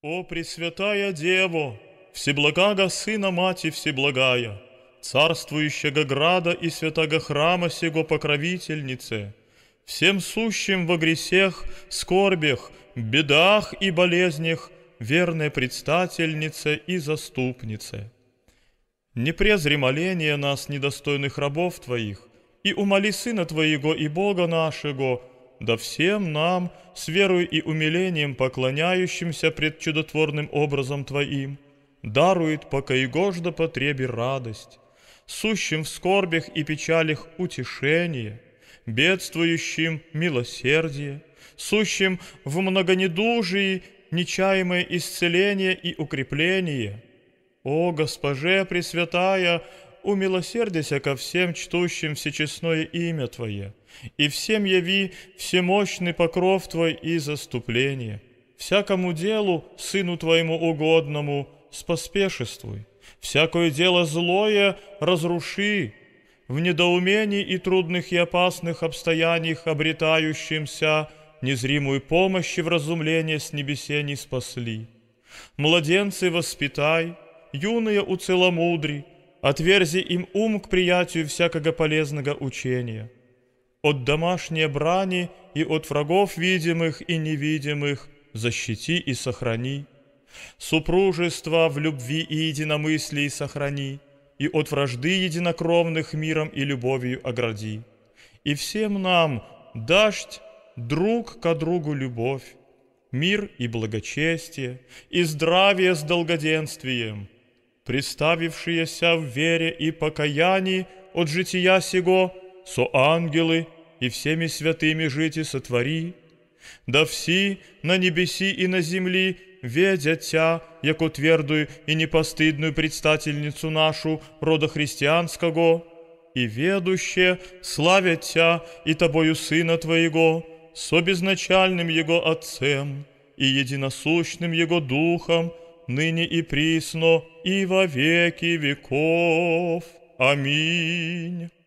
«О, Пресвятая Дево, Всеблагага Сына Мати Всеблагая, Царствующего Града и Святого Храма Сего Покровительнице, Всем сущим в гресех, скорбях, бедах и болезнях, Верная предстательница и заступница. Не презри моления нас, недостойных рабов Твоих, и умоли Сына Твоего и Бога нашего, да всем нам, с верою и умилением поклоняющимся пред чудотворным образом Твоим, дарует пока и гожда потреби радость, сущим в скорбях и печалях утешение, бедствующим милосердие, сущим в многонедужии нечаемое исцеление и укрепление. О, Госпоже Пресвятая, умилосердися ко всем чтущим всечестное имя Твое, и всем яви всемощный покров Твой и заступление. Всякому делу, Сыну Твоему угодному, споспешествуй, всякое дело злое разруши, в недоумении и трудных и опасных обстояниях обретающимся незримую помощь и вразумление с не спасли. Младенцы воспитай, юные уцеломудри, отверзи им ум к приятию всякого полезного учения, от домашней брани и от врагов видимых и невидимых защити и сохрани, супружество в любви и единомыслии сохрани, и от вражды единокровных миром и любовью огради. И всем нам дашь друг ко другу любовь, мир и благочестие, и здравие с долгоденствием, представившиеся в вере и покаянии от жития сего, со ангелы и всеми святыми жити сотвори, да все на небеси и на земли ведя тя, яко твердую и непостыдную предстательницу нашу рода христианского, и ведуще славят тя и тобою Сына Твоего, со безначальным Его Отцем и единосущным Его Духом, ныне и присно, и во веки веков. Аминь.